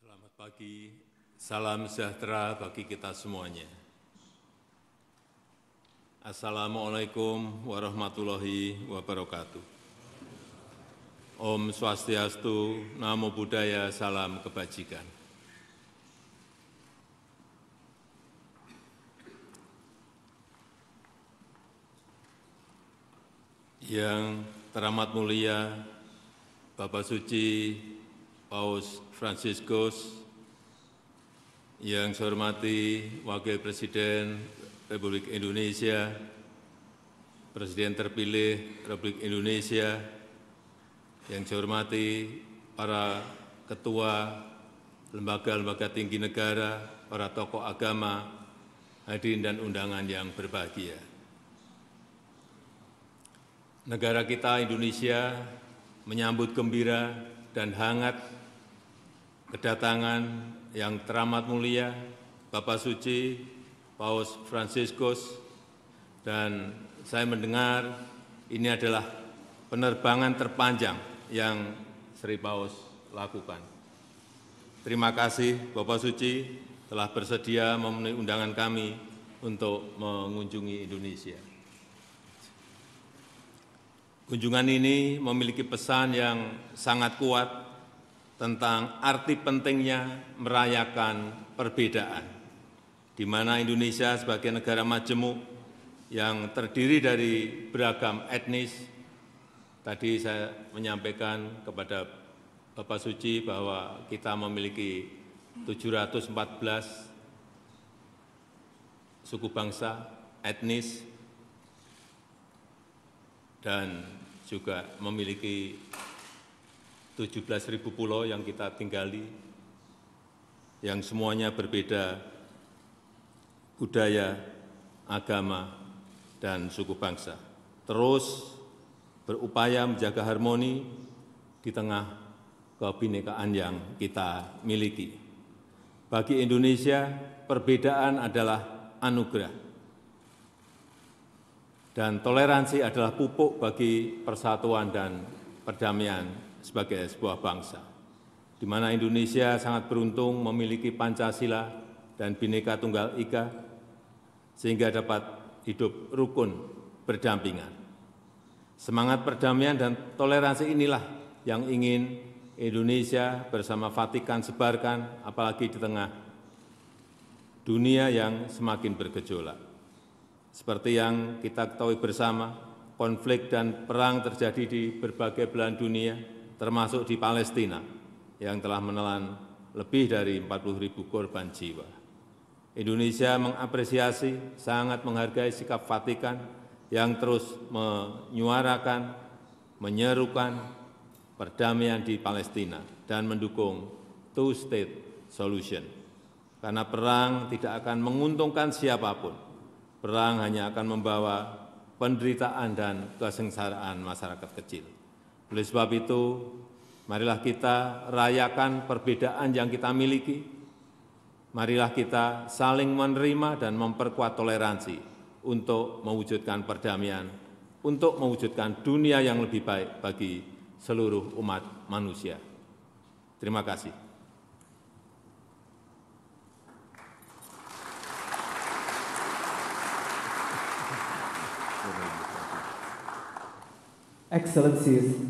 Selamat pagi, salam sejahtera bagi kita semuanya. Assalamualaikum warahmatullahi wabarakatuh. Om Swastiastu, Namo Buddhaya, Salam Kebajikan. Yang teramat mulia Bapak Suci Paus Franciscus, yang saya hormati Wakil Presiden Republik Indonesia, Presiden terpilih Republik Indonesia, yang saya hormati para ketua lembaga-lembaga tinggi negara, para tokoh agama, hadirin dan undangan yang berbahagia. Negara kita Indonesia menyambut gembira dan hangat kedatangan yang teramat mulia Bapak Suci, Paus Franciscus, dan saya mendengar ini adalah penerbangan terpanjang yang Sri Paus lakukan. Terima kasih Bapak Suci telah bersedia memenuhi undangan kami untuk mengunjungi Indonesia. Kunjungan ini memiliki pesan yang sangat kuat tentang arti pentingnya merayakan perbedaan, di mana Indonesia sebagai negara majemuk yang terdiri dari beragam etnis, tadi saya menyampaikan kepada Bapak Suci bahwa kita memiliki 714 suku bangsa, etnis, dan juga memiliki 17.000 pulau yang kita tinggali, yang semuanya berbeda budaya, agama, dan suku bangsa. Terus berupaya menjaga harmoni di tengah kebinekaan yang kita miliki. Bagi Indonesia, perbedaan adalah anugerah dan toleransi adalah pupuk bagi persatuan dan perdamaian sebagai sebuah bangsa, di mana Indonesia sangat beruntung memiliki Pancasila dan Bhinneka Tunggal Ika, sehingga dapat hidup rukun berdampingan. Semangat perdamaian dan toleransi inilah yang ingin Indonesia bersama Vatikan sebarkan, apalagi di tengah dunia yang semakin bergejolak. Seperti yang kita ketahui bersama, konflik dan perang terjadi di berbagai belahan dunia, termasuk di Palestina, yang telah menelan lebih dari 40 ribu korban jiwa. Indonesia mengapresiasi, sangat menghargai sikap Vatikan yang terus menyuarakan, menyerukan perdamaian di Palestina dan mendukung two-state solution. Karena perang tidak akan menguntungkan siapapun, Perang hanya akan membawa penderitaan dan kesengsaraan masyarakat kecil. Oleh sebab itu, marilah kita rayakan perbedaan yang kita miliki. Marilah kita saling menerima dan memperkuat toleransi untuk mewujudkan perdamaian, untuk mewujudkan dunia yang lebih baik bagi seluruh umat manusia. Terima kasih. Excellencies,